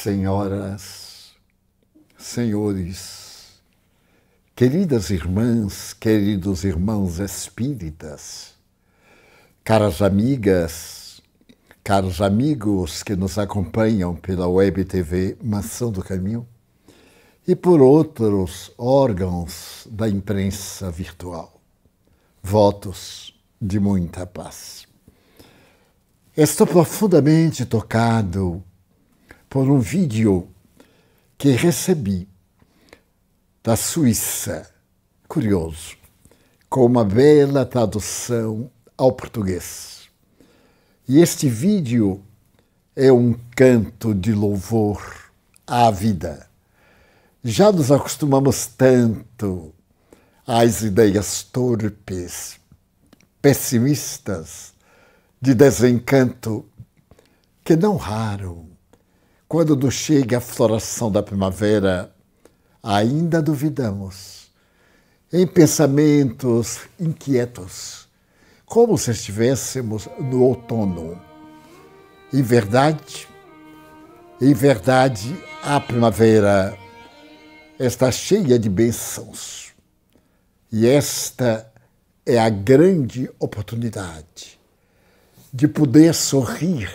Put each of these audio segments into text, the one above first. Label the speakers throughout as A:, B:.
A: Senhoras, senhores, queridas irmãs, queridos irmãos espíritas, caras amigas, caros amigos que nos acompanham pela Web TV Mansão do Caminho e por outros órgãos da imprensa virtual. Votos de muita paz. Estou profundamente tocado por um vídeo que recebi da Suíça, curioso, com uma bela tradução ao português. E este vídeo é um canto de louvor à vida. Já nos acostumamos tanto às ideias torpes, pessimistas, de desencanto, que não raro quando nos chega a floração da primavera, ainda duvidamos, em pensamentos inquietos, como se estivéssemos no outono. Em verdade, em verdade, a primavera está cheia de bênçãos. E esta é a grande oportunidade de poder sorrir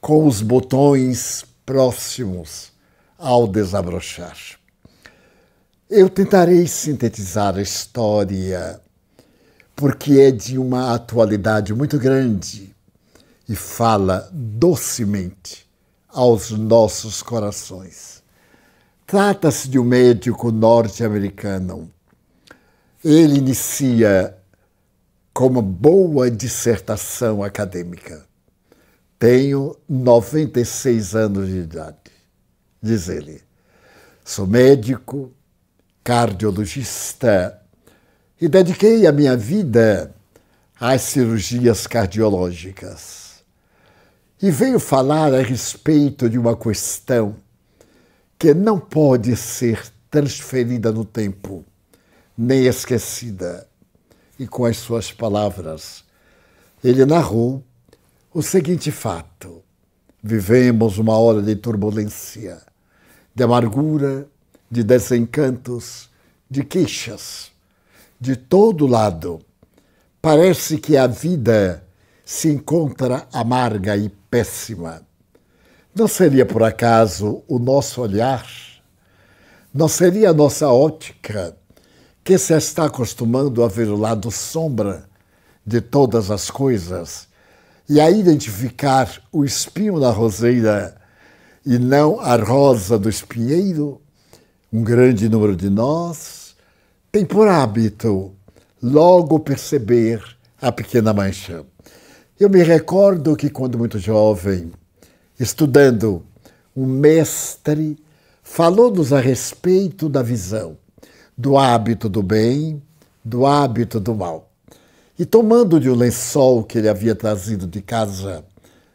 A: com os botões próximos ao desabrochar. Eu tentarei sintetizar a história, porque é de uma atualidade muito grande e fala docemente aos nossos corações. Trata-se de um médico norte-americano. Ele inicia com uma boa dissertação acadêmica tenho 96 anos de idade, diz ele. Sou médico, cardiologista e dediquei a minha vida às cirurgias cardiológicas. E venho falar a respeito de uma questão que não pode ser transferida no tempo, nem esquecida. E com as suas palavras, ele narrou o seguinte fato: vivemos uma hora de turbulência, de amargura, de desencantos, de queixas. De todo lado, parece que a vida se encontra amarga e péssima. Não seria por acaso o nosso olhar? Não seria a nossa ótica que se está acostumando a ver o lado sombra de todas as coisas e a identificar o espinho da roseira e não a rosa do espinheiro, um grande número de nós tem por hábito logo perceber a pequena mancha. Eu me recordo que, quando muito jovem, estudando, um mestre falou-nos a respeito da visão, do hábito do bem, do hábito do mal. E tomando-lhe o lençol que ele havia trazido de casa,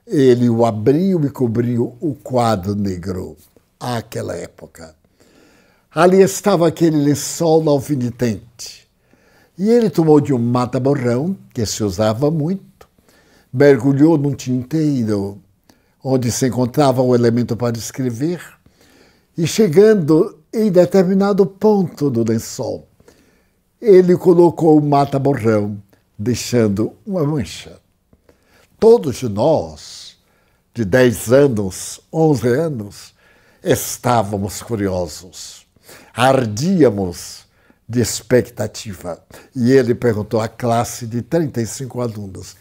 A: ele o abriu e cobriu o quadro negro àquela época. Ali estava aquele lençol alfinetente. E ele tomou de um mata-borrão, que se usava muito, mergulhou num tinteiro onde se encontrava o elemento para escrever, e chegando em determinado ponto do lençol, ele colocou o mata-borrão deixando uma mancha. Todos nós, de 10 anos, 11 anos, estávamos curiosos, ardíamos de expectativa. E ele perguntou à classe de 35 alunos: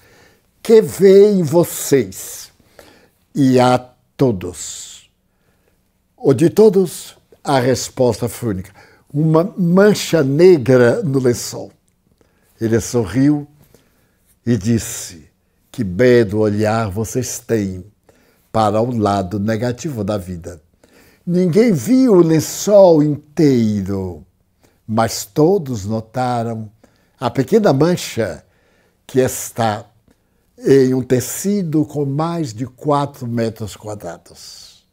A: que vê em vocês? E a todos. O de todos, a resposta foi única: uma mancha negra no lençol. Ele sorriu e disse: Que belo olhar vocês têm para o lado negativo da vida. Ninguém viu o lençol inteiro, mas todos notaram a pequena mancha que está em um tecido com mais de 4 metros quadrados.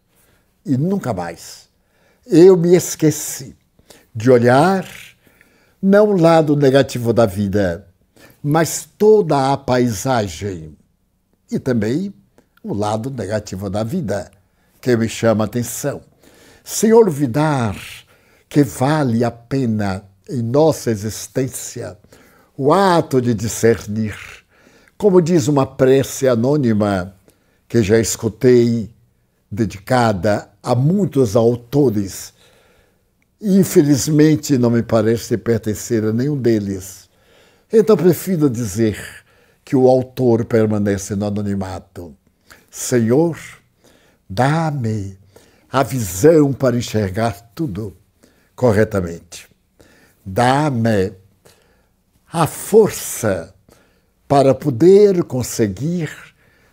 A: E nunca mais. Eu me esqueci de olhar não o lado negativo da vida, mas toda a paisagem e também o lado negativo da vida que me chama a atenção. Sem olvidar que vale a pena em nossa existência o ato de discernir. Como diz uma prece anônima que já escutei, dedicada a muitos autores, infelizmente não me parece pertencer a nenhum deles então prefiro dizer que o autor permanece no anonimato. Senhor, dá-me a visão para enxergar tudo corretamente. Dá-me a força para poder conseguir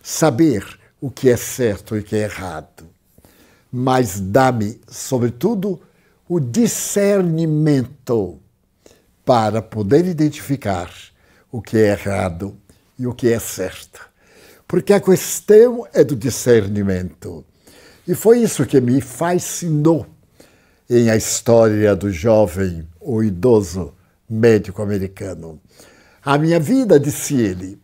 A: saber o que é certo e o que é errado. Mas dá-me, sobretudo, o discernimento para poder identificar o que é errado e o que é certo. Porque a questão é do discernimento. E foi isso que me fascinou em a história do jovem ou idoso médico americano. A minha vida, disse ele,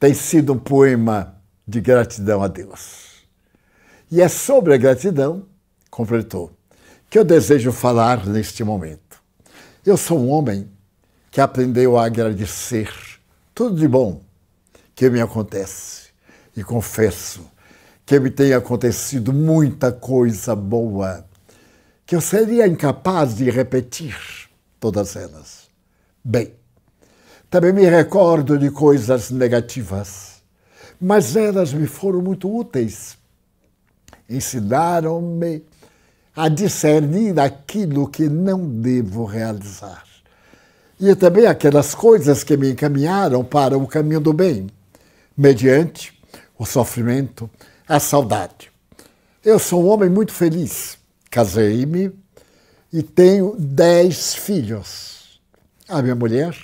A: tem sido um poema de gratidão a Deus. E é sobre a gratidão, completou, que eu desejo falar neste momento. Eu sou um homem que aprendeu a agradecer tudo de bom que me acontece. E confesso que me tem acontecido muita coisa boa que eu seria incapaz de repetir todas elas. Bem, também me recordo de coisas negativas, mas elas me foram muito úteis. Ensinaram-me a discernir aquilo que não devo realizar. E é também aquelas coisas que me encaminharam para o caminho do bem, mediante o sofrimento, a saudade. Eu sou um homem muito feliz. Casei-me e tenho dez filhos. A minha mulher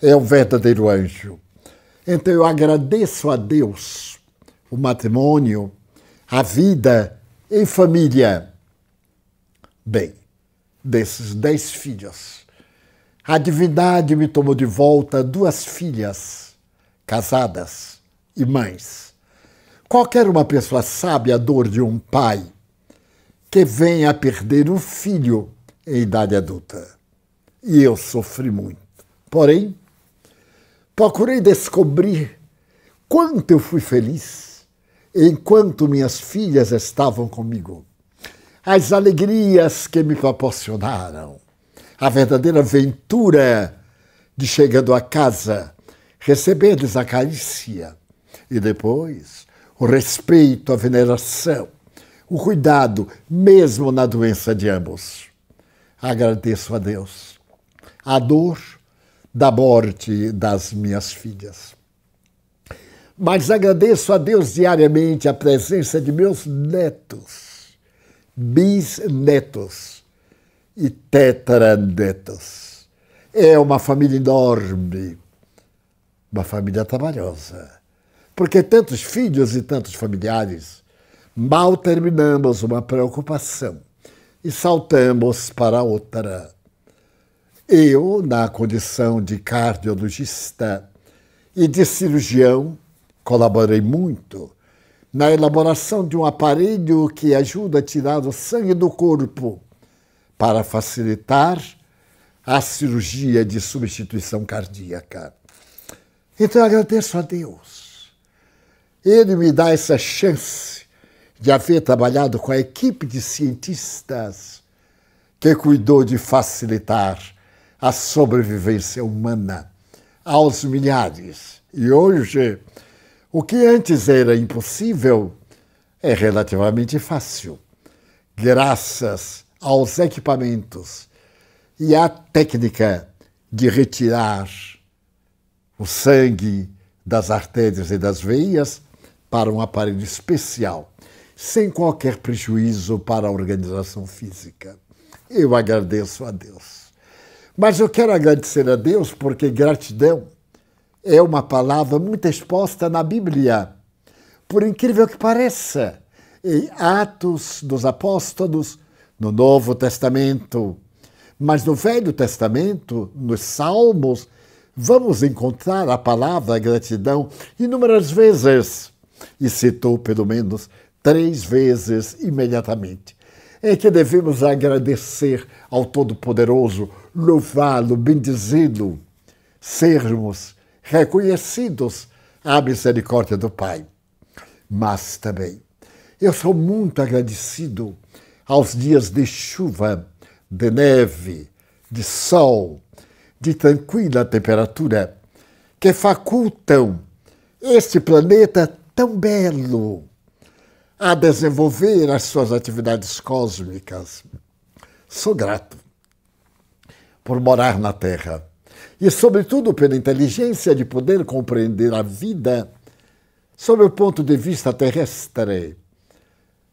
A: é um verdadeiro anjo. Então eu agradeço a Deus o matrimônio, a vida em família bem desses dez filhos. A divindade me tomou de volta duas filhas, casadas e mães. Qualquer uma pessoa sabe a dor de um pai que vem a perder um filho em idade adulta. E eu sofri muito. Porém, procurei descobrir quanto eu fui feliz enquanto minhas filhas estavam comigo as alegrias que me proporcionaram, a verdadeira ventura de chegando a casa, receber-lhes a carícia e depois o respeito, a veneração, o cuidado, mesmo na doença de ambos. Agradeço a Deus a dor da morte das minhas filhas. Mas agradeço a Deus diariamente a presença de meus netos bisnetos e tetranetos É uma família enorme, uma família trabalhosa, porque tantos filhos e tantos familiares, mal terminamos uma preocupação e saltamos para outra. Eu, na condição de cardiologista e de cirurgião, colaborei muito na elaboração de um aparelho que ajuda a tirar o sangue do corpo para facilitar a cirurgia de substituição cardíaca. Então eu agradeço a Deus. Ele me dá essa chance de haver trabalhado com a equipe de cientistas que cuidou de facilitar a sobrevivência humana aos milhares. E hoje o que antes era impossível é relativamente fácil, graças aos equipamentos e à técnica de retirar o sangue das artérias e das veias para um aparelho especial, sem qualquer prejuízo para a organização física. Eu agradeço a Deus. Mas eu quero agradecer a Deus porque gratidão é uma palavra muito exposta na Bíblia. Por incrível que pareça, em Atos dos Apóstolos, no Novo Testamento, mas no Velho Testamento, nos Salmos, vamos encontrar a palavra gratidão inúmeras vezes. E citou pelo menos três vezes imediatamente. É que devemos agradecer ao Todo-Poderoso, louvá-lo, bendizê-lo, sermos reconhecidos à misericórdia do Pai. Mas também eu sou muito agradecido aos dias de chuva, de neve, de sol, de tranquila temperatura, que facultam este planeta tão belo a desenvolver as suas atividades cósmicas. Sou grato por morar na Terra e, sobretudo, pela inteligência de poder compreender a vida sob o ponto de vista terrestre,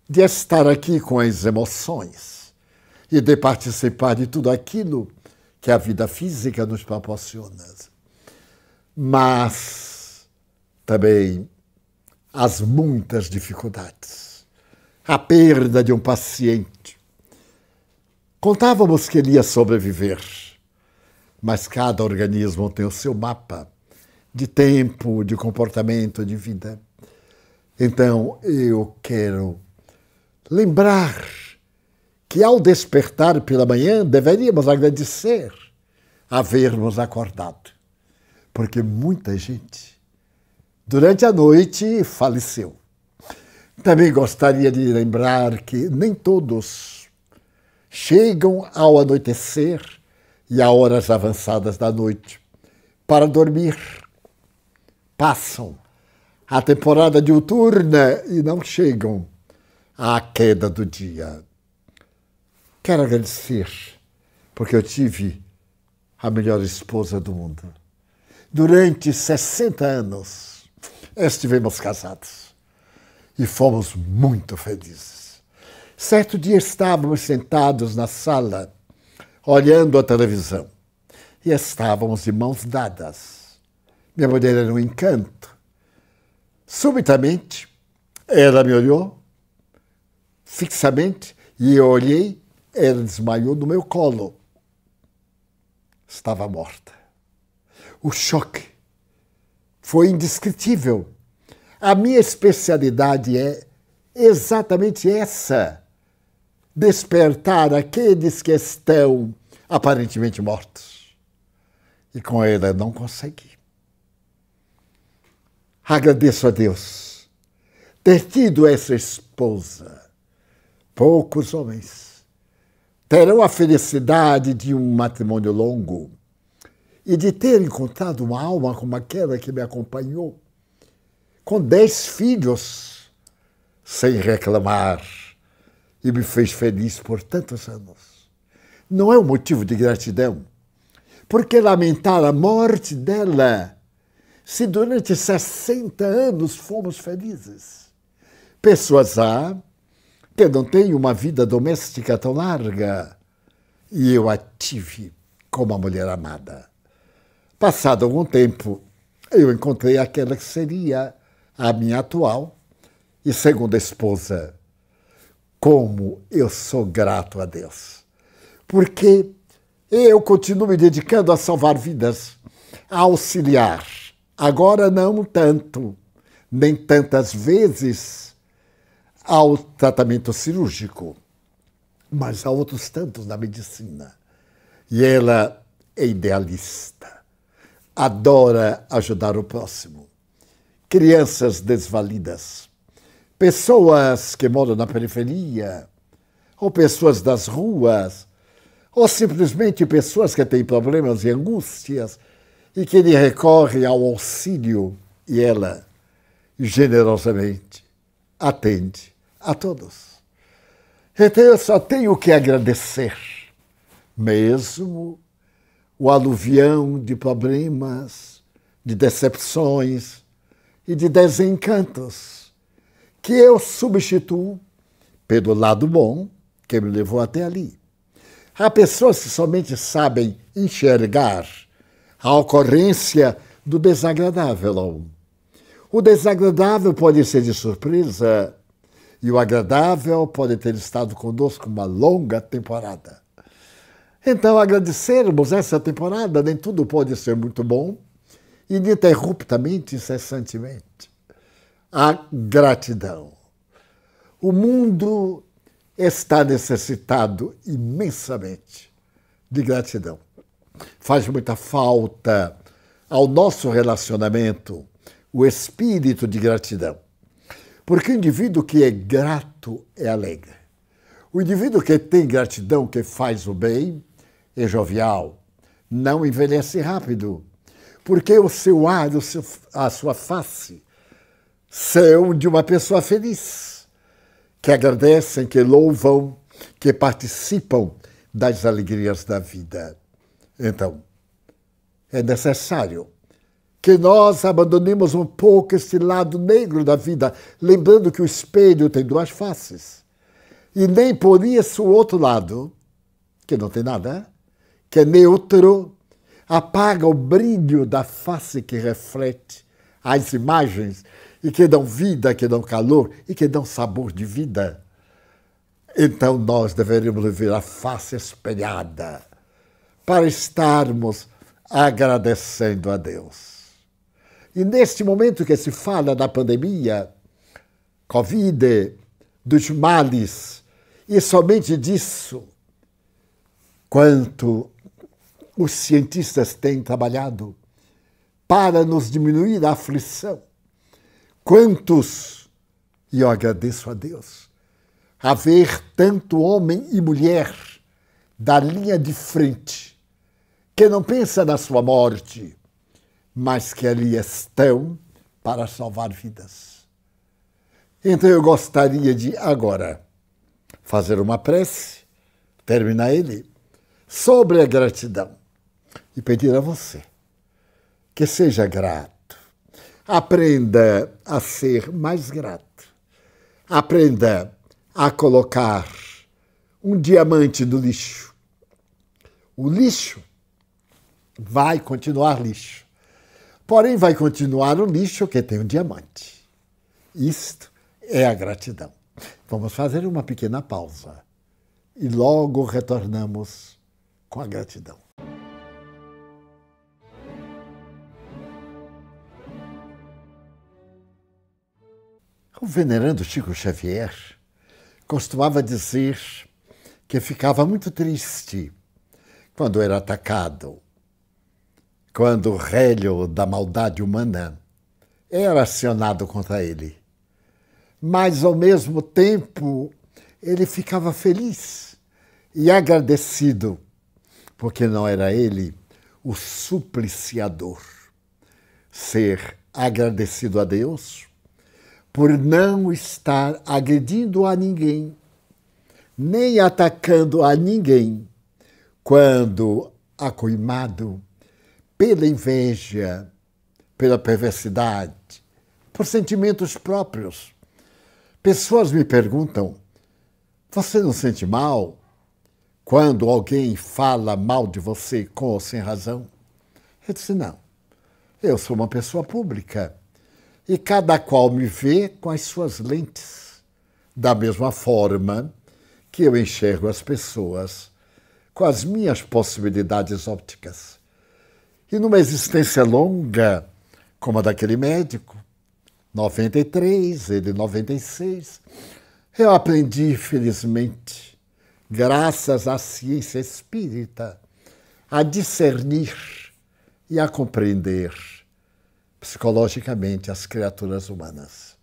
A: de estar aqui com as emoções e de participar de tudo aquilo que a vida física nos proporciona. Mas também as muitas dificuldades. A perda de um paciente. Contávamos que ele ia sobreviver mas cada organismo tem o seu mapa de tempo, de comportamento, de vida. Então eu quero lembrar que ao despertar pela manhã deveríamos agradecer havermos acordado, porque muita gente durante a noite faleceu. Também gostaria de lembrar que nem todos chegam ao anoitecer e a horas avançadas da noite para dormir. Passam a temporada diuturna e não chegam à queda do dia. Quero agradecer, porque eu tive a melhor esposa do mundo. Durante 60 anos estivemos casados e fomos muito felizes. Certo dia estávamos sentados na sala olhando a televisão. E estávamos de mãos dadas. Minha mulher era um encanto. Subitamente, ela me olhou fixamente e eu olhei, ela desmaiou no meu colo. Estava morta. O choque foi indescritível. A minha especialidade é exatamente essa despertar aqueles que estão aparentemente mortos. E com ele não consegui. Agradeço a Deus ter tido essa esposa. Poucos homens terão a felicidade de um matrimônio longo e de ter encontrado uma alma como aquela que me acompanhou, com dez filhos, sem reclamar e me fez feliz por tantos anos. Não é um motivo de gratidão, porque lamentar a morte dela, se durante 60 anos fomos felizes. Pessoas há que não têm uma vida doméstica tão larga, e eu a tive como a mulher amada. Passado algum tempo, eu encontrei aquela que seria a minha atual e segunda esposa como eu sou grato a Deus. Porque eu continuo me dedicando a salvar vidas, a auxiliar. Agora não tanto, nem tantas vezes ao tratamento cirúrgico, mas a outros tantos na medicina. E ela é idealista, adora ajudar o próximo. Crianças desvalidas pessoas que moram na periferia, ou pessoas das ruas, ou simplesmente pessoas que têm problemas e angústias e que lhe recorre ao auxílio e ela generosamente atende a todos. Então eu só tenho que agradecer, mesmo o aluvião de problemas, de decepções e de desencantos que eu substituo pelo lado bom que me levou até ali. Há pessoas que somente sabem enxergar a ocorrência do desagradável. O desagradável pode ser de surpresa e o agradável pode ter estado conosco uma longa temporada. Então, agradecermos essa temporada, nem tudo pode ser muito bom, ininterruptamente, incessantemente a gratidão. O mundo está necessitado imensamente de gratidão. Faz muita falta ao nosso relacionamento o espírito de gratidão. Porque o indivíduo que é grato é alegre. O indivíduo que tem gratidão, que faz o bem, é jovial, não envelhece rápido, porque o seu ar, o seu, a sua face são de uma pessoa feliz, que agradecem, que louvam, que participam das alegrias da vida. Então, é necessário que nós abandonemos um pouco esse lado negro da vida, lembrando que o espelho tem duas faces. E nem por isso o outro lado, que não tem nada, que é neutro, apaga o brilho da face que reflete as imagens e que dão vida, que dão calor e que dão sabor de vida. Então nós deveríamos viver a face espelhada para estarmos agradecendo a Deus. E neste momento que se fala da pandemia, Covid, dos males, e somente disso, quanto os cientistas têm trabalhado para nos diminuir a aflição Quantos, e eu agradeço a Deus, haver tanto homem e mulher da linha de frente que não pensa na sua morte, mas que ali estão para salvar vidas. Então eu gostaria de agora fazer uma prece, terminar ele, sobre a gratidão e pedir a você que seja grato Aprenda a ser mais grato. Aprenda a colocar um diamante do lixo. O lixo vai continuar lixo. Porém, vai continuar o lixo que tem um diamante. Isto é a gratidão. Vamos fazer uma pequena pausa e logo retornamos com a gratidão. O venerando Chico Xavier costumava dizer que ficava muito triste quando era atacado, quando o relho da maldade humana era acionado contra ele. Mas, ao mesmo tempo, ele ficava feliz e agradecido, porque não era ele o supliciador. Ser agradecido a Deus por não estar agredindo a ninguém, nem atacando a ninguém, quando acoimado pela inveja, pela perversidade, por sentimentos próprios. Pessoas me perguntam: você não sente mal quando alguém fala mal de você com ou sem razão? Eu disse: não, eu sou uma pessoa pública e cada qual me vê com as suas lentes, da mesma forma que eu enxergo as pessoas com as minhas possibilidades ópticas. E numa existência longa, como a daquele médico, 93, ele 96, eu aprendi, felizmente, graças à ciência espírita, a discernir e a compreender psicologicamente as criaturas humanas.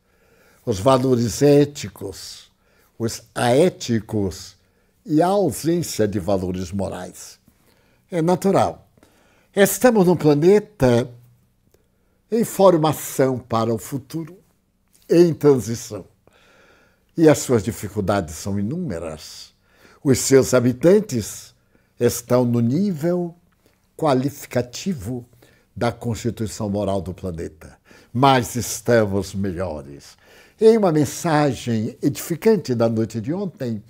A: Os valores éticos, os aéticos e a ausência de valores morais. É natural. Estamos num planeta em formação para o futuro, em transição. E as suas dificuldades são inúmeras. Os seus habitantes estão no nível qualificativo da constituição moral do planeta, mas estamos melhores. Em uma mensagem edificante da noite de ontem,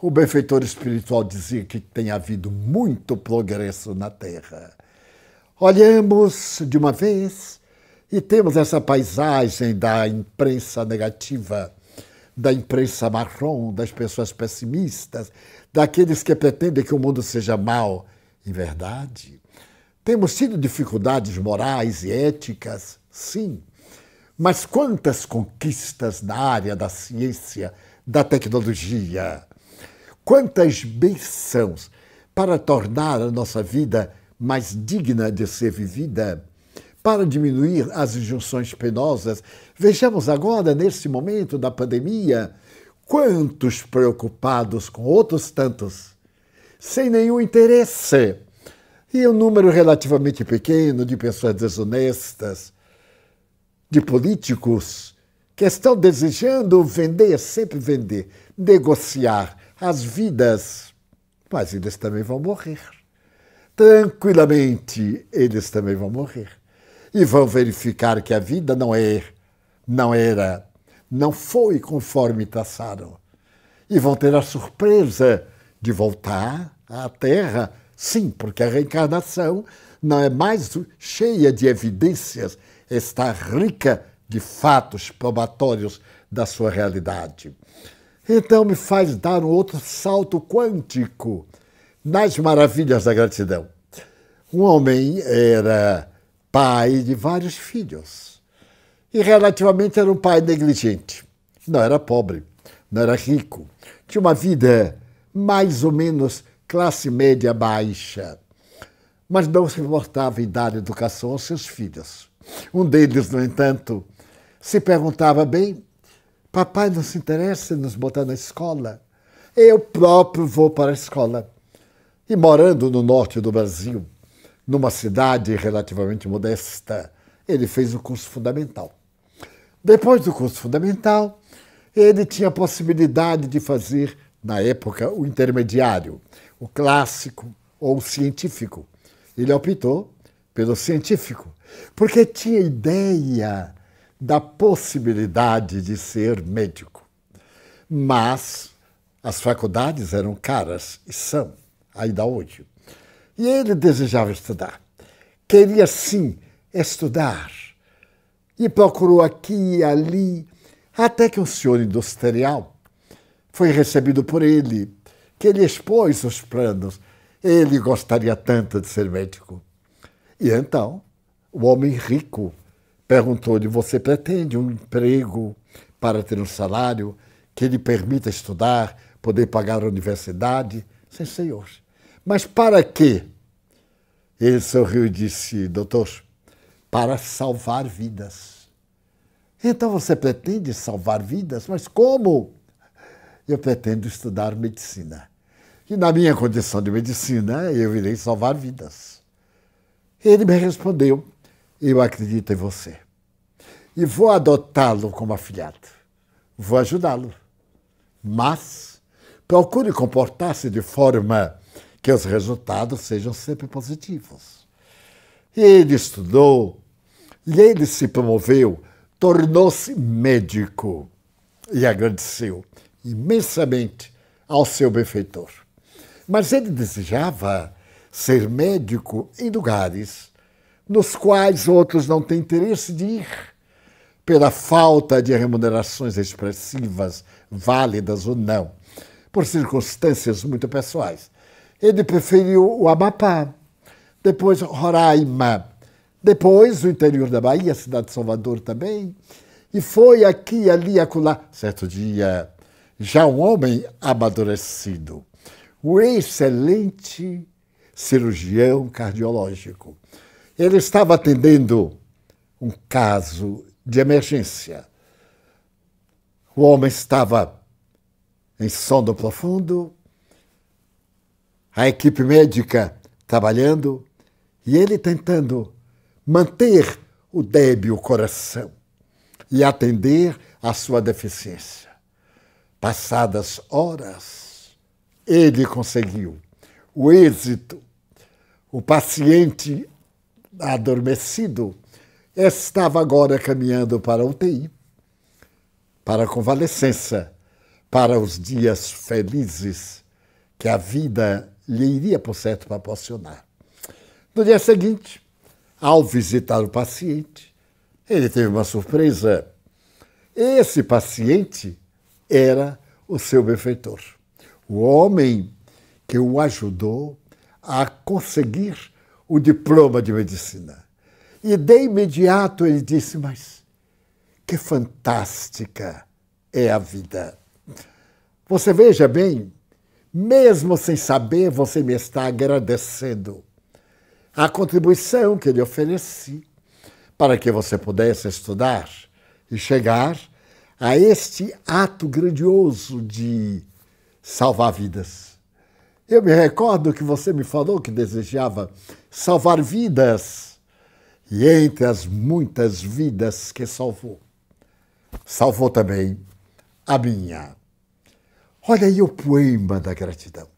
A: o benfeitor espiritual dizia que tem havido muito progresso na Terra. Olhamos de uma vez e temos essa paisagem da imprensa negativa, da imprensa marrom, das pessoas pessimistas, daqueles que pretendem que o mundo seja mau. Em verdade, temos tido dificuldades morais e éticas, sim, mas quantas conquistas na área da ciência, da tecnologia, quantas bênçãos para tornar a nossa vida mais digna de ser vivida, para diminuir as injunções penosas. Vejamos agora, nesse momento da pandemia, quantos preocupados com outros tantos, sem nenhum interesse e um número relativamente pequeno de pessoas desonestas, de políticos que estão desejando vender, sempre vender, negociar as vidas, mas eles também vão morrer. Tranquilamente, eles também vão morrer e vão verificar que a vida não é, não era, não foi conforme traçaram. E vão ter a surpresa de voltar à Terra Sim, porque a reencarnação não é mais cheia de evidências, está rica de fatos probatórios da sua realidade. Então me faz dar um outro salto quântico nas maravilhas da gratidão. Um homem era pai de vários filhos e relativamente era um pai negligente. Não era pobre, não era rico, tinha uma vida mais ou menos classe média baixa, mas não se importava em dar educação aos seus filhos. Um deles, no entanto, se perguntava bem: papai não se interessa em nos botar na escola? Eu próprio vou para a escola. E morando no norte do Brasil, numa cidade relativamente modesta, ele fez o curso fundamental. Depois do curso fundamental, ele tinha a possibilidade de fazer, na época, o intermediário, o clássico ou o científico. Ele optou pelo científico, porque tinha ideia da possibilidade de ser médico. Mas as faculdades eram caras e são ainda hoje. E ele desejava estudar. Queria sim estudar. E procurou aqui e ali, até que um senhor industrial foi recebido por ele que ele expôs os planos. Ele gostaria tanto de ser médico. E então, o homem rico perguntou-lhe: Você pretende um emprego para ter um salário que lhe permita estudar, poder pagar a universidade? Sim, senhor. Mas para quê? Ele sorriu e disse: Doutor, para salvar vidas. Então você pretende salvar vidas? Mas como? Eu pretendo estudar medicina. E na minha condição de medicina, eu irei salvar vidas. Ele me respondeu: Eu acredito em você. E vou adotá-lo como afilhado. Vou ajudá-lo. Mas procure comportar-se de forma que os resultados sejam sempre positivos. ele estudou, e ele se promoveu, tornou-se médico e agradeceu imensamente ao seu benfeitor mas ele desejava ser médico em lugares nos quais outros não têm interesse de ir, pela falta de remunerações expressivas, válidas ou não, por circunstâncias muito pessoais. Ele preferiu o Amapá, depois Roraima, depois o interior da Bahia, a cidade de Salvador também, e foi aqui, ali, acolá. Certo dia, já um homem amadurecido, um excelente cirurgião cardiológico. Ele estava atendendo um caso de emergência. O homem estava em sono profundo, a equipe médica trabalhando e ele tentando manter o débil coração e atender à sua deficiência. Passadas horas, ele conseguiu. O êxito, o paciente adormecido, estava agora caminhando para a UTI, para a convalescença, para os dias felizes que a vida lhe iria, por certo, proporcionar. No dia seguinte, ao visitar o paciente, ele teve uma surpresa. Esse paciente era o seu benfeitor o homem que o ajudou a conseguir o diploma de medicina. E de imediato ele disse: Mas que fantástica é a vida! Você veja bem, mesmo sem saber, você me está agradecendo a contribuição que lhe ofereci para que você pudesse estudar e chegar a este ato grandioso de salvar vidas. Eu me recordo que você me falou que desejava salvar vidas. E entre as muitas vidas que salvou, salvou também a minha. Olha aí o poema da gratidão.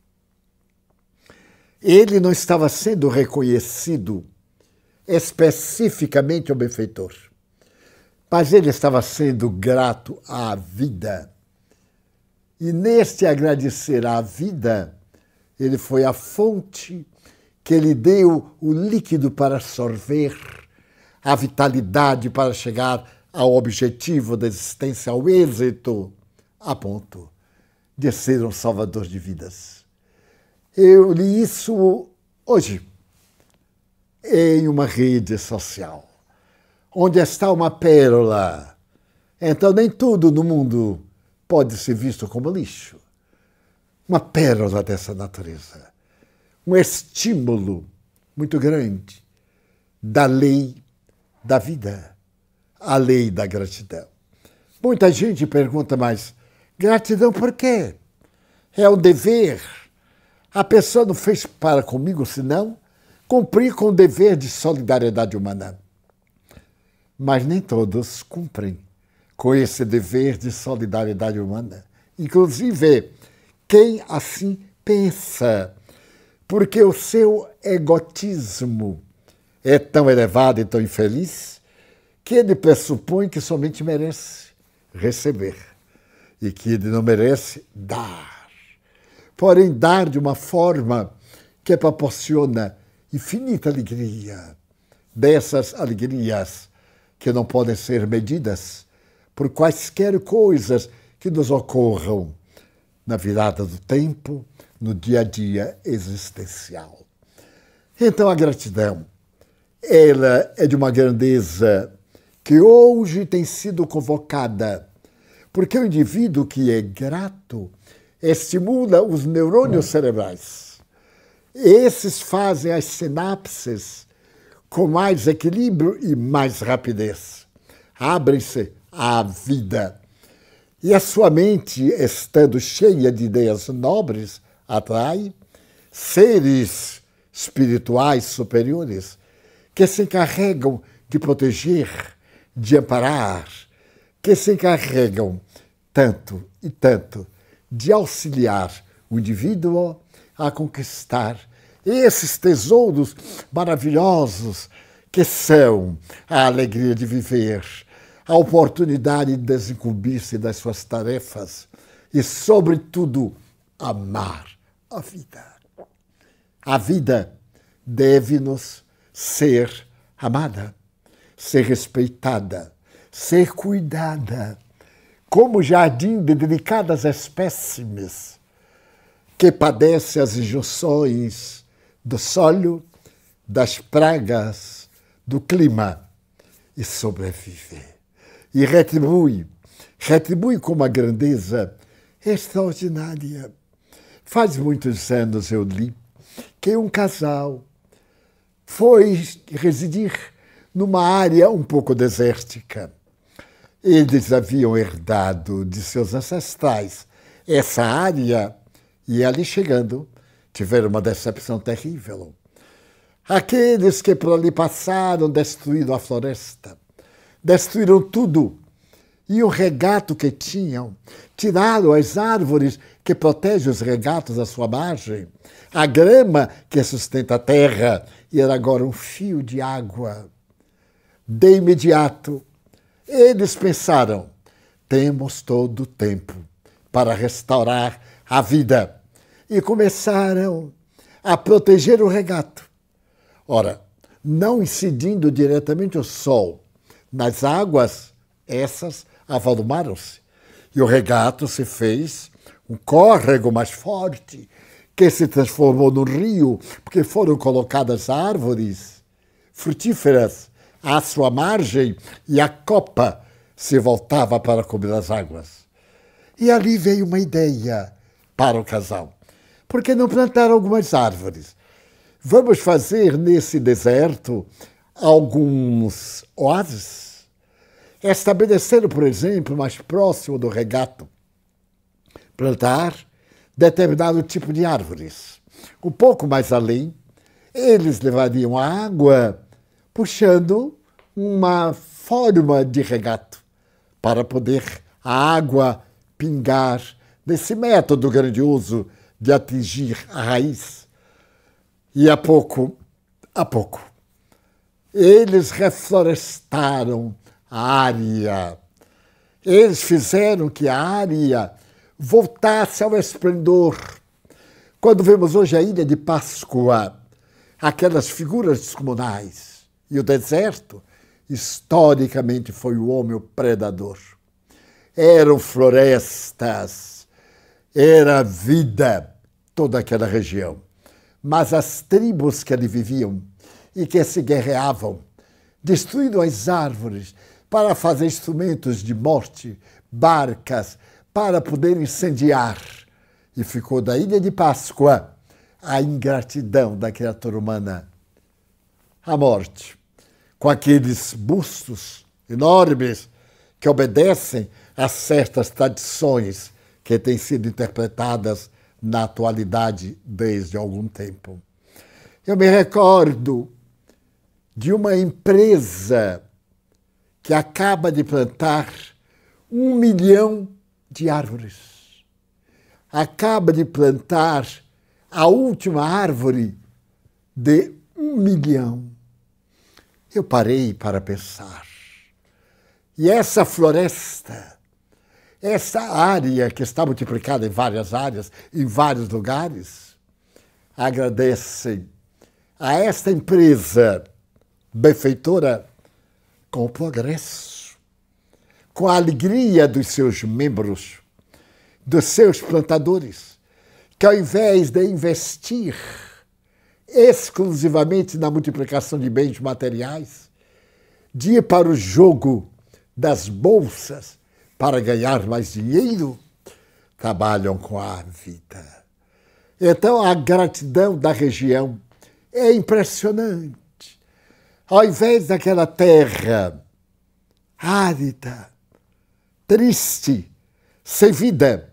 A: Ele não estava sendo reconhecido especificamente ao benfeitor, mas ele estava sendo grato à vida e neste agradecer à vida, ele foi a fonte que lhe deu o líquido para sorver, a vitalidade para chegar ao objetivo da existência, ao êxito, a ponto de ser um salvador de vidas. Eu li isso hoje em uma rede social, onde está uma pérola. Então, nem tudo no mundo pode ser visto como lixo. Uma pérola dessa natureza. Um estímulo muito grande da lei da vida, a lei da gratidão. Muita gente pergunta, mas gratidão por quê? É um dever. A pessoa não fez para comigo senão cumprir com o dever de solidariedade humana. Mas nem todos cumprem com esse dever de solidariedade humana. Inclusive, quem assim pensa, porque o seu egotismo é tão elevado e tão infeliz que ele pressupõe que somente merece receber e que ele não merece dar. Porém, dar de uma forma que proporciona infinita alegria, dessas alegrias que não podem ser medidas por quaisquer coisas que nos ocorram na virada do tempo, no dia a dia existencial. Então, a gratidão, ela é de uma grandeza que hoje tem sido convocada, porque o indivíduo que é grato estimula os neurônios cerebrais. Esses fazem as sinapses com mais equilíbrio e mais rapidez. Abrem-se à vida. E a sua mente, estando cheia de ideias nobres, atrai seres espirituais superiores que se encarregam de proteger, de amparar, que se encarregam tanto e tanto de auxiliar o indivíduo a conquistar esses tesouros maravilhosos que são a alegria de viver, a oportunidade de desincumbir-se das suas tarefas e, sobretudo, amar a vida. A vida deve-nos ser amada, ser respeitada, ser cuidada, como jardim de delicadas espécimes que padece as injunções do solo, das pragas, do clima e sobreviver e retribui. Retribui com uma grandeza extraordinária. Faz muitos anos eu li que um casal foi residir numa área um pouco desértica. Eles haviam herdado de seus ancestrais essa área e ali chegando tiveram uma decepção terrível. Aqueles que por ali passaram destruíram a floresta destruíram tudo. E o regato que tinham, tiraram as árvores que protegem os regatos à sua margem, a grama que sustenta a terra, e era agora um fio de água. De imediato, eles pensaram: temos todo o tempo para restaurar a vida. E começaram a proteger o regato. Ora, não incidindo diretamente o sol, nas águas, essas avalumaram se e o regato se fez um córrego mais forte, que se transformou num rio, porque foram colocadas árvores frutíferas à sua margem e a copa se voltava para comer as águas. E ali veio uma ideia para o casal. Por que não plantar algumas árvores? Vamos fazer nesse deserto alguns oásis, estabeleceram, por exemplo, mais próximo do regato, plantar determinado tipo de árvores. Um pouco mais além, eles levariam água puxando uma forma de regato para poder a água pingar nesse método grandioso de atingir a raiz. E a pouco, a pouco, eles reflorestaram a área. Eles fizeram que a área voltasse ao esplendor. Quando vemos hoje a ilha de Páscoa, aquelas figuras descomunais e o deserto, historicamente foi o homem o predador. Eram florestas, era vida toda aquela região. Mas as tribos que ali viviam e que se guerreavam, destruindo as árvores para fazer instrumentos de morte, barcas, para poder incendiar. E ficou da ilha de Páscoa a ingratidão da criatura humana. A morte, com aqueles bustos enormes que obedecem a certas tradições que têm sido interpretadas na atualidade desde algum tempo. Eu me recordo de uma empresa que acaba de plantar um milhão de árvores. Acaba de plantar a última árvore de um milhão. Eu parei para pensar. E essa floresta, essa área que está multiplicada em várias áreas, em vários lugares, agradecem a esta empresa benfeitora com o progresso, com a alegria dos seus membros, dos seus plantadores, que ao invés de investir exclusivamente na multiplicação de bens materiais, de ir para o jogo das bolsas para ganhar mais dinheiro, trabalham com a vida. Então, a gratidão da região é impressionante ao invés daquela terra árida, triste, sem vida,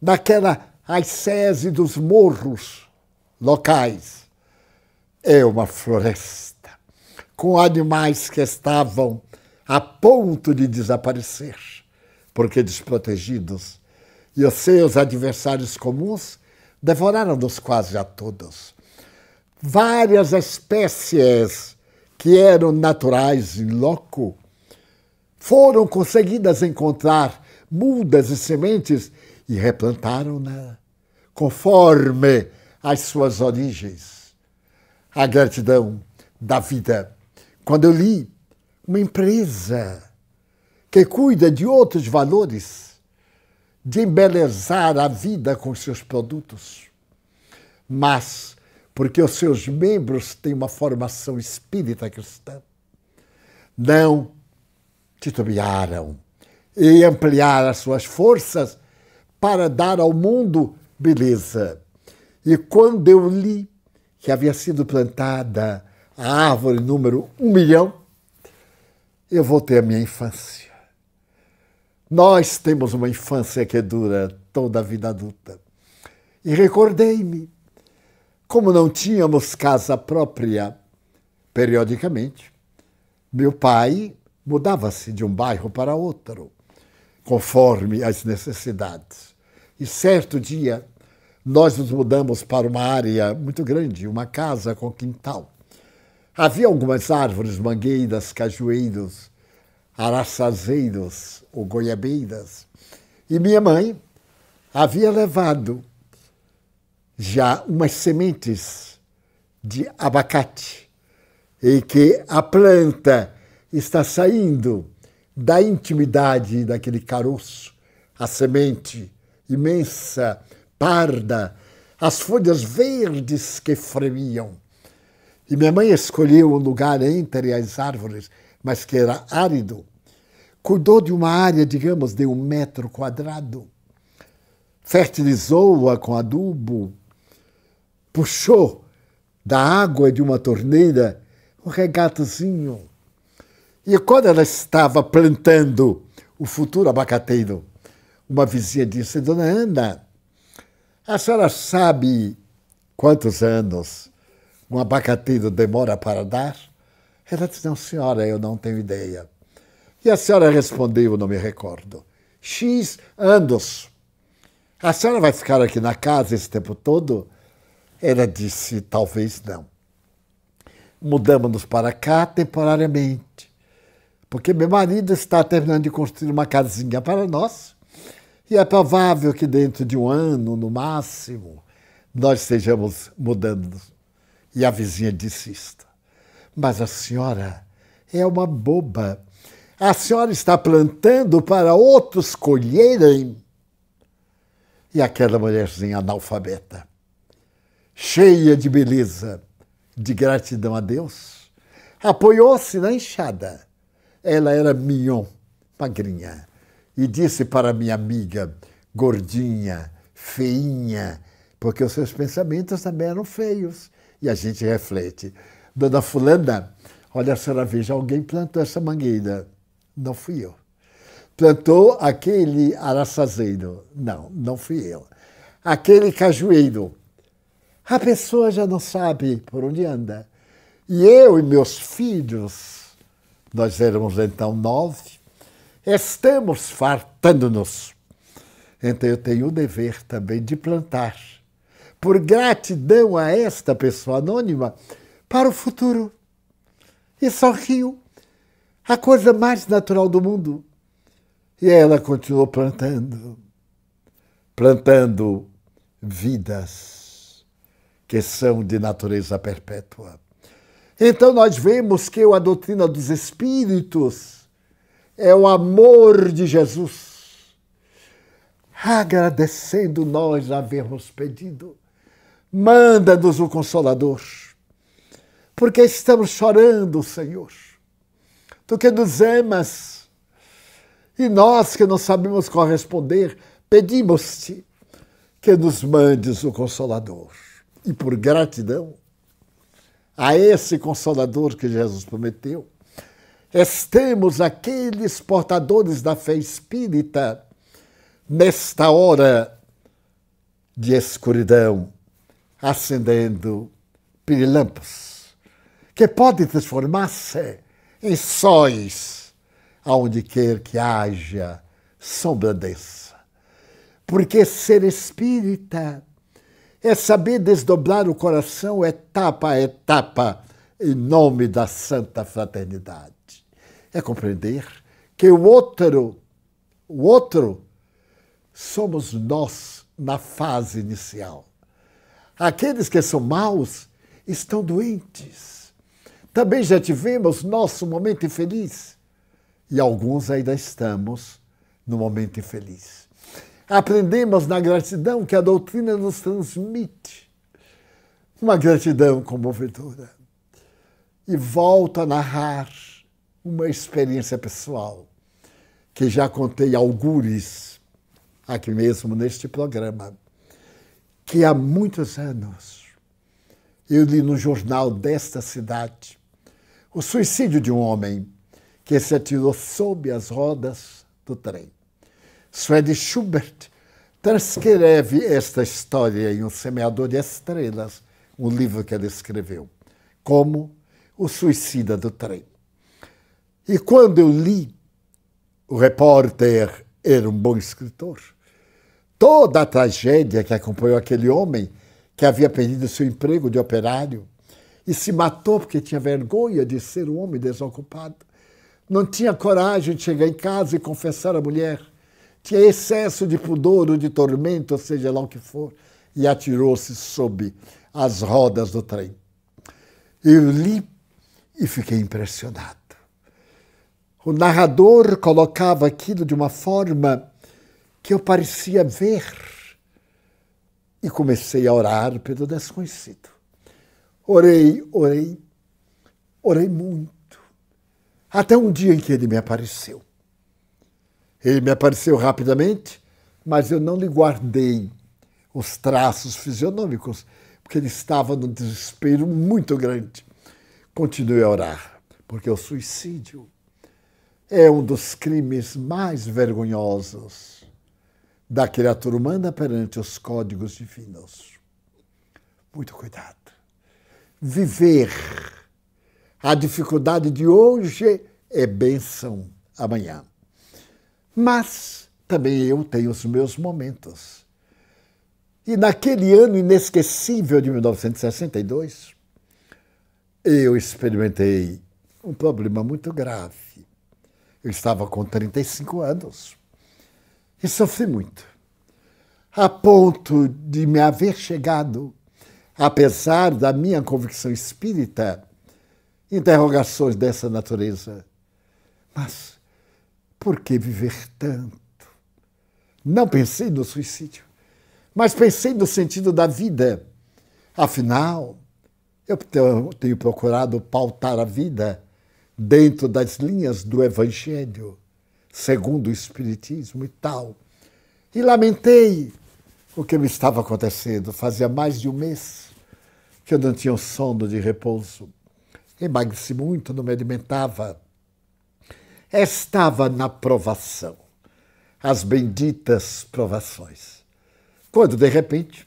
A: naquela ascese dos morros locais, é uma floresta com animais que estavam a ponto de desaparecer, porque desprotegidos, e os seus adversários comuns devoraram-nos quase a todos. Várias espécies que eram naturais em loco, foram conseguidas encontrar mudas e sementes e replantaram-na conforme as suas origens. A gratidão da vida. Quando eu li uma empresa que cuida de outros valores, de embelezar a vida com seus produtos, mas porque os seus membros têm uma formação espírita cristã, não titubearam e ampliaram as suas forças para dar ao mundo beleza. E quando eu li que havia sido plantada a árvore número um milhão, eu voltei à minha infância. Nós temos uma infância que dura toda a vida adulta. E recordei-me como não tínhamos casa própria, periodicamente, meu pai mudava-se de um bairro para outro, conforme as necessidades. E certo dia, nós nos mudamos para uma área muito grande, uma casa com quintal. Havia algumas árvores, mangueiras, cajueiros, araçazeiros ou goiabeiras. E minha mãe havia levado já umas sementes de abacate e que a planta está saindo da intimidade daquele caroço, a semente imensa, parda, as folhas verdes que fremiam. E minha mãe escolheu um lugar entre as árvores, mas que era árido. Cuidou de uma área, digamos, de um metro quadrado. Fertilizou-a com adubo, puxou da água de uma torneira um regatozinho. E quando ela estava plantando o futuro abacateiro, uma vizinha disse: Dona Ana, a senhora sabe quantos anos um abacateiro demora para dar? Ela disse: Não, senhora, eu não tenho ideia. E a senhora respondeu: Não me recordo. X anos. A senhora vai ficar aqui na casa esse tempo todo? Ela disse: talvez não. Mudamos-nos para cá temporariamente, porque meu marido está terminando de construir uma casinha para nós e é provável que dentro de um ano, no máximo, nós estejamos mudando. E a vizinha disse isto. Mas a senhora é uma boba. A senhora está plantando para outros colherem. E aquela mulherzinha analfabeta cheia de beleza, de gratidão a Deus, apoiou-se na enxada. Ela era mignon, magrinha, e disse para minha amiga, gordinha, feinha, porque os seus pensamentos também eram feios. E a gente reflete. Dona Fulana, olha, a senhora veja, alguém plantou essa mangueira. Não fui eu. Plantou aquele araçazeiro. Não, não fui eu. Aquele cajueiro a pessoa já não sabe por onde anda. E eu e meus filhos, nós éramos então nove, estamos fartando-nos. Então eu tenho o dever também de plantar, por gratidão a esta pessoa anônima, para o futuro. E sorriu, a coisa mais natural do mundo. E ela continuou plantando, plantando vidas que são de natureza perpétua. Então nós vemos que a doutrina dos espíritos é o amor de Jesus, agradecendo nós havermos pedido. Manda-nos o Consolador, porque estamos chorando, Senhor. Tu que nos amas, e nós que não sabemos corresponder, pedimos-te que nos mandes o Consolador e por gratidão a esse consolador que Jesus prometeu, estemos aqueles portadores da fé espírita nesta hora de escuridão, acendendo pirilampos, que pode transformar-se em sóis aonde quer que haja sombra Porque ser espírita é saber desdobrar o coração etapa a etapa em nome da santa fraternidade. É compreender que o outro, o outro, somos nós na fase inicial. Aqueles que são maus estão doentes. Também já tivemos nosso momento infeliz e alguns ainda estamos no momento infeliz. Aprendemos na gratidão que a doutrina nos transmite uma gratidão comovedora. E volto a narrar uma experiência pessoal que já contei algures aqui mesmo neste programa, que há muitos anos eu li no jornal desta cidade o suicídio de um homem que se atirou sob as rodas do trem. Swedish Schubert transcreve esta história em O Semeador de Estrelas, um livro que ele escreveu, como O Suicida do Trem. E quando eu li, o repórter era um bom escritor. Toda a tragédia que acompanhou aquele homem que havia perdido seu emprego de operário e se matou porque tinha vergonha de ser um homem desocupado. Não tinha coragem de chegar em casa e confessar à mulher que é excesso de pudor ou de tormento, seja lá o que for, e atirou-se sob as rodas do trem. Eu li e fiquei impressionado. O narrador colocava aquilo de uma forma que eu parecia ver e comecei a orar pelo desconhecido. Orei, orei, orei muito, até um dia em que ele me apareceu. Ele me apareceu rapidamente, mas eu não lhe guardei os traços fisionômicos, porque ele estava num desespero muito grande. Continue a orar, porque o suicídio é um dos crimes mais vergonhosos da criatura humana perante os códigos divinos. Muito cuidado. Viver a dificuldade de hoje é bênção amanhã. Mas também eu tenho os meus momentos. E naquele ano inesquecível de 1962, eu experimentei um problema muito grave. Eu estava com 35 anos e sofri muito, a ponto de me haver chegado, apesar da minha convicção espírita, interrogações dessa natureza. Mas por que viver tanto? Não pensei no suicídio, mas pensei no sentido da vida. Afinal, eu tenho procurado pautar a vida dentro das linhas do Evangelho, segundo o Espiritismo e tal. E lamentei o que me estava acontecendo. Fazia mais de um mês que eu não tinha um sono de repouso. Emagreci muito, não me alimentava estava na provação, as benditas provações. Quando, de repente,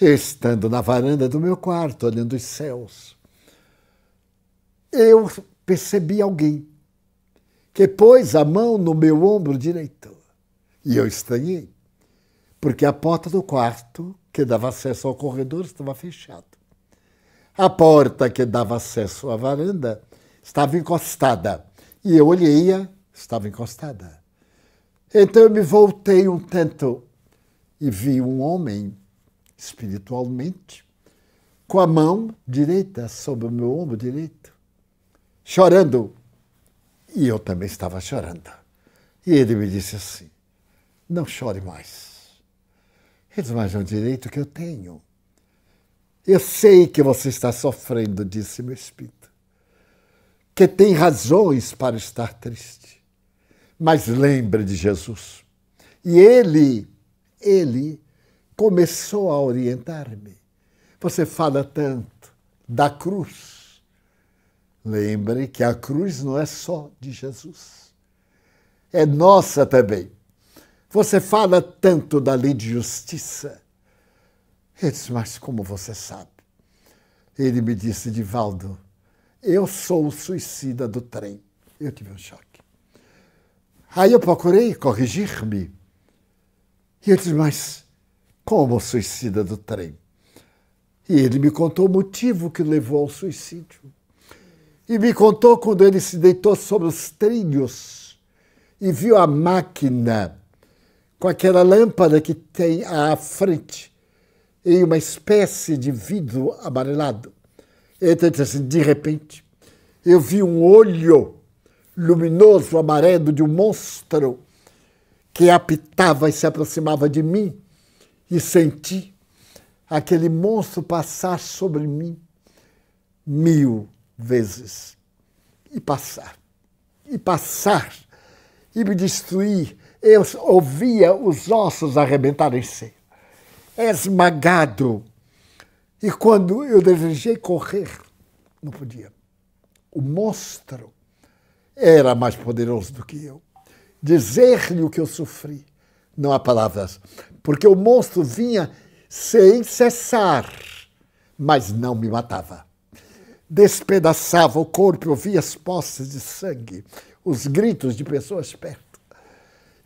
A: estando na varanda do meu quarto, olhando os céus, eu percebi alguém que pôs a mão no meu ombro direito. E eu estranhei, porque a porta do quarto, que dava acesso ao corredor, estava fechada. A porta que dava acesso à varanda estava encostada e eu olhei-a, estava encostada. Então eu me voltei um tanto e vi um homem, espiritualmente, com a mão direita sobre o meu ombro direito, chorando. E eu também estava chorando. E ele me disse assim: Não chore mais. Eles, mas é um direito que eu tenho. Eu sei que você está sofrendo, disse meu espírito que tem razões para estar triste, mas lembra de Jesus. E ele, ele começou a orientar-me. Você fala tanto da cruz. Lembre que a cruz não é só de Jesus, é nossa também. Você fala tanto da lei de justiça. Ele disse, mas como você sabe? Ele me disse, Divaldo, eu sou o suicida do trem. Eu tive um choque. Aí eu procurei corrigir-me. E eu disse, mas como o suicida do trem? E ele me contou o motivo que levou ao suicídio. E me contou quando ele se deitou sobre os trilhos e viu a máquina com aquela lâmpada que tem à frente em uma espécie de vidro amarelado. Tá assim, de repente, eu vi um olho luminoso, amarelo, de um monstro que apitava e se aproximava de mim e senti aquele monstro passar sobre mim mil vezes e passar, e passar, e me destruir. Eu ouvia os ossos arrebentarem-se, esmagado e quando eu desejei correr, não podia. O monstro era mais poderoso do que eu. Dizer-lhe o que eu sofri, não há palavras, porque o monstro vinha sem cessar, mas não me matava. Despedaçava o corpo, ouvia as poças de sangue, os gritos de pessoas perto.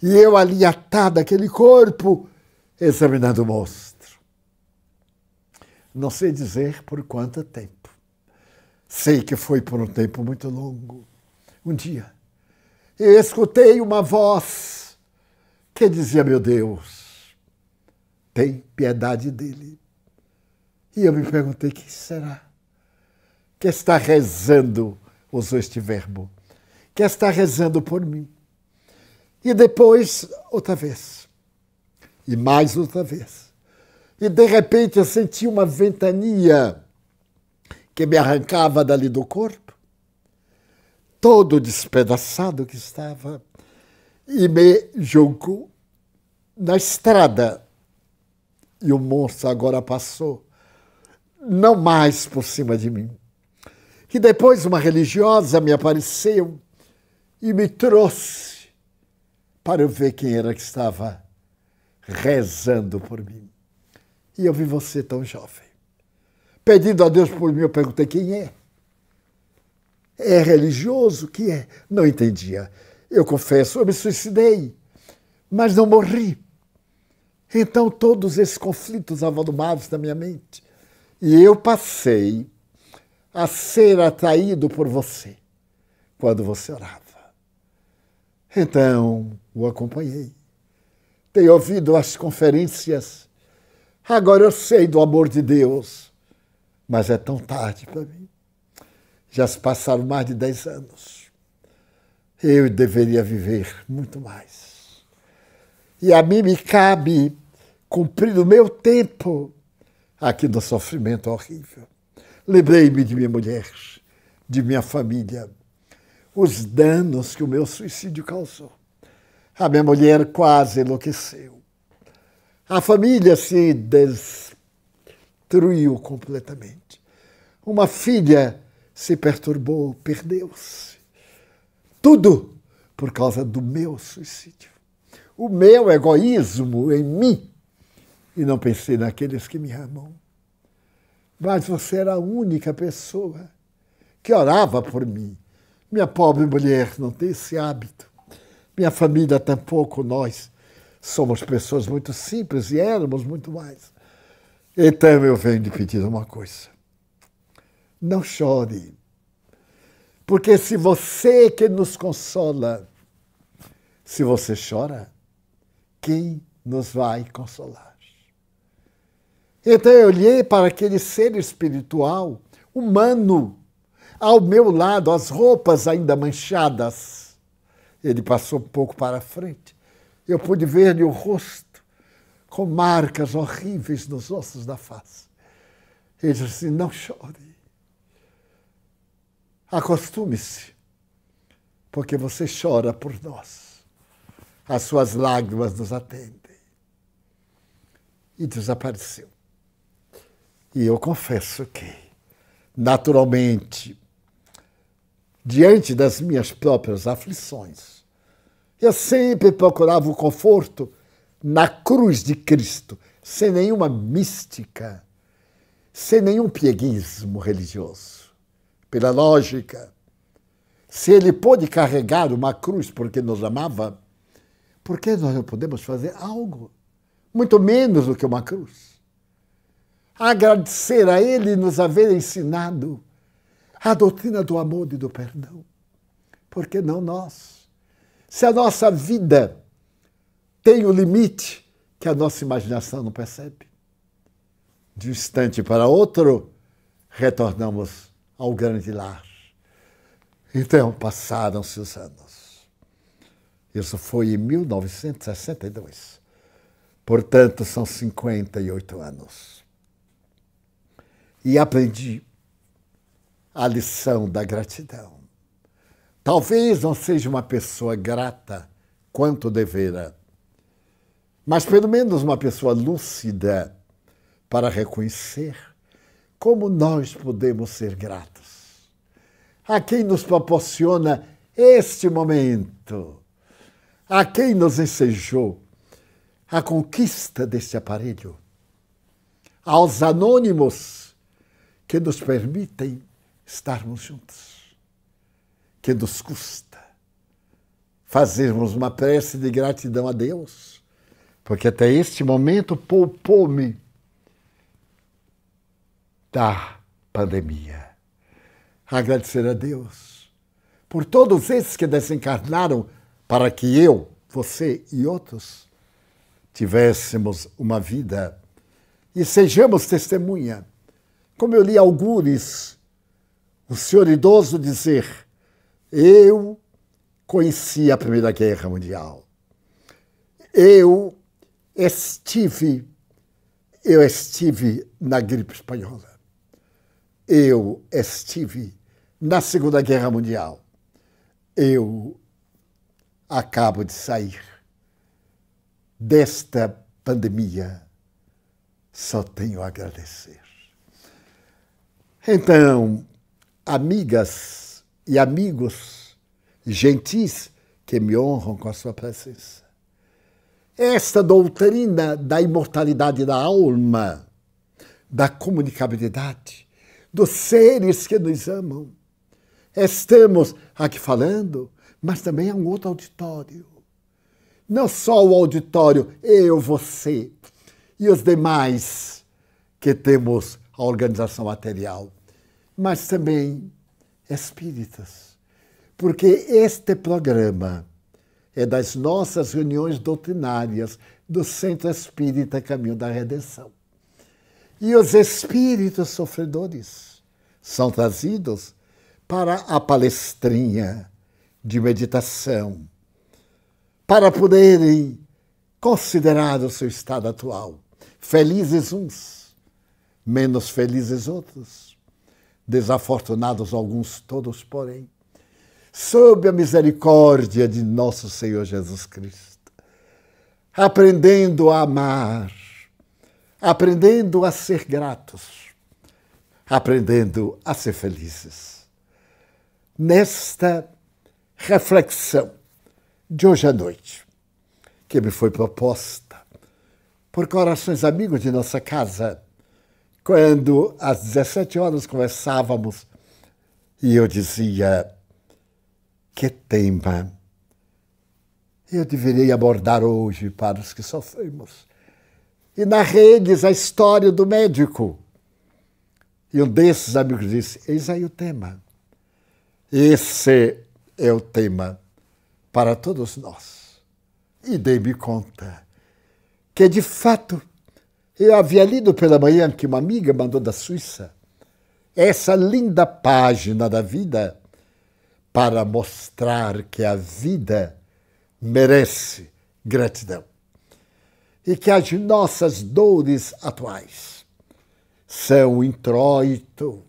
A: E eu ali atado aquele corpo, examinando o monstro não sei dizer por quanto tempo. Sei que foi por um tempo muito longo. Um dia, eu escutei uma voz que dizia: Meu Deus, tem piedade dele. E eu me perguntei: quem será que está rezando? Usou este verbo. Que está rezando por mim. E depois, outra vez. E mais outra vez. E de repente eu senti uma ventania que me arrancava dali do corpo, todo despedaçado que estava, e me jogou na estrada. E o monstro agora passou, não mais por cima de mim. E depois uma religiosa me apareceu e me trouxe para eu ver quem era que estava rezando por mim e eu vi você tão jovem. Pedindo a Deus por mim, eu perguntei quem é. É religioso? O que é? Não entendia. Eu confesso, eu me suicidei, mas não morri. Então, todos esses conflitos avalumados na minha mente. E eu passei a ser atraído por você quando você orava. Então, o acompanhei. Tenho ouvido as conferências Agora eu sei do amor de Deus, mas é tão tarde para mim. Já se passaram mais de dez anos. Eu deveria viver muito mais. E a mim me cabe cumprir o meu tempo aqui no sofrimento horrível. Lembrei-me de minha mulher, de minha família, os danos que o meu suicídio causou. A minha mulher quase enlouqueceu a família se destruiu completamente. Uma filha se perturbou, perdeu-se. Tudo por causa do meu suicídio. O meu egoísmo em mim. E não pensei naqueles que me amam. Mas você era a única pessoa que orava por mim. Minha pobre mulher não tem esse hábito. Minha família tampouco, nós Somos pessoas muito simples e éramos muito mais. Então eu venho lhe pedir uma coisa. Não chore. Porque se você que nos consola, se você chora, quem nos vai consolar? Então eu olhei para aquele ser espiritual, humano, ao meu lado, as roupas ainda manchadas. Ele passou um pouco para frente eu pude ver-lhe o rosto com marcas horríveis nos ossos da face. Ele disse assim, não chore. Acostume-se, porque você chora por nós. As suas lágrimas nos atendem. E desapareceu. E eu confesso que, naturalmente, diante das minhas próprias aflições, eu sempre procurava o conforto na cruz de Cristo, sem nenhuma mística, sem nenhum pieguismo religioso, pela lógica. Se ele pôde carregar uma cruz porque nos amava, por que nós não podemos fazer algo? Muito menos do que uma cruz. Agradecer a ele nos haver ensinado a doutrina do amor e do perdão. Por que não nós? Se a nossa vida tem o um limite que a nossa imaginação não percebe. De um instante para outro, retornamos ao grande lar. Então, passaram-se os anos. Isso foi em 1962. Portanto, são 58 anos. E aprendi a lição da gratidão. Talvez não seja uma pessoa grata quanto devera, mas pelo menos uma pessoa lúcida para reconhecer como nós podemos ser gratos a quem nos proporciona este momento, a quem nos ensejou a conquista deste aparelho, aos anônimos que nos permitem estarmos juntos que nos custa fazermos uma prece de gratidão a Deus, porque até este momento poupou-me da pandemia. Agradecer a Deus por todos esses que desencarnaram para que eu, você e outros tivéssemos uma vida e sejamos testemunha. Como eu li algures, o senhor idoso dizer, eu conheci a Primeira Guerra Mundial. Eu estive eu estive na gripe espanhola. Eu estive na Segunda Guerra Mundial. Eu acabo de sair desta pandemia. Só tenho a agradecer. Então, amigas e amigos gentis que me honram com a sua presença. Esta doutrina da imortalidade da alma, da comunicabilidade, dos seres que nos amam. Estamos aqui falando, mas também há é um outro auditório. Não só o auditório, eu, você e os demais que temos a organização material, mas também espíritas. Porque este programa é das nossas reuniões doutrinárias do Centro Espírita Caminho da Redenção. E os espíritos sofredores são trazidos para a palestrinha de meditação, para poderem considerar o seu estado atual. Felizes uns, menos felizes outros desafortunados alguns todos, porém, sob a misericórdia de nosso Senhor Jesus Cristo, aprendendo a amar, aprendendo a ser gratos, aprendendo a ser felizes. Nesta reflexão de hoje à noite, que me foi proposta por corações amigos de nossa casa, quando às 17 horas conversávamos e eu dizia: Que tema eu deveria abordar hoje para os que sofremos? E narrei a história do médico. E um desses amigos disse: Eis aí o tema. Esse é o tema para todos nós. E dei-me conta que, de fato, eu havia lido pela manhã que uma amiga mandou da Suíça essa linda página da vida para mostrar que a vida merece gratidão e que as nossas dores atuais são o introito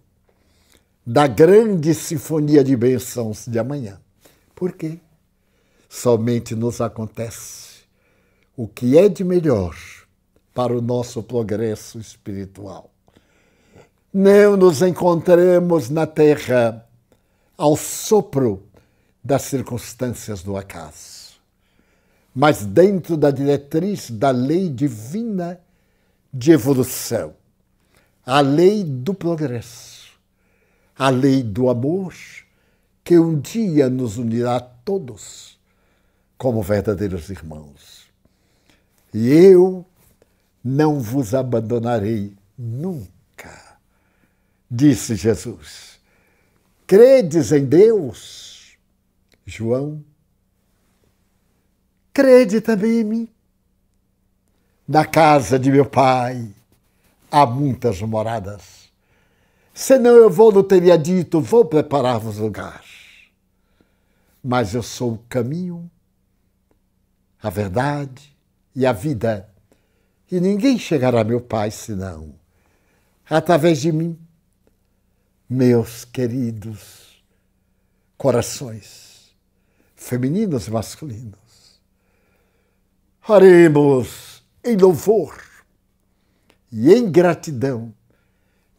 A: da grande sinfonia de bênçãos de amanhã. Por quê? Somente nos acontece o que é de melhor para o nosso progresso espiritual. Não nos encontramos na Terra ao sopro das circunstâncias do acaso, mas dentro da diretriz da lei divina de evolução, a lei do progresso, a lei do amor, que um dia nos unirá a todos como verdadeiros irmãos. E eu não vos abandonarei nunca, disse Jesus. Credes em Deus? João, crede também em mim. Na casa de meu pai há muitas moradas. Senão eu vou, não teria dito, vou preparar-vos lugar. Mas eu sou o caminho, a verdade e a vida e ninguém chegará a meu Pai senão através de mim. Meus queridos corações, femininos e masculinos, oremos em louvor e em gratidão,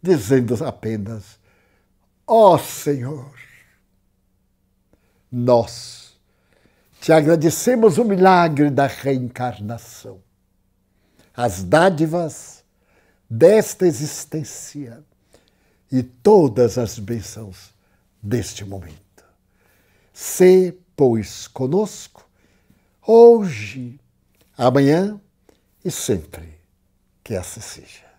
A: dizendo apenas: Ó oh, Senhor, nós te agradecemos o milagre da reencarnação as dádivas desta existência e todas as bênçãos deste momento. Se, pois, conosco, hoje, amanhã e sempre. Que assim seja.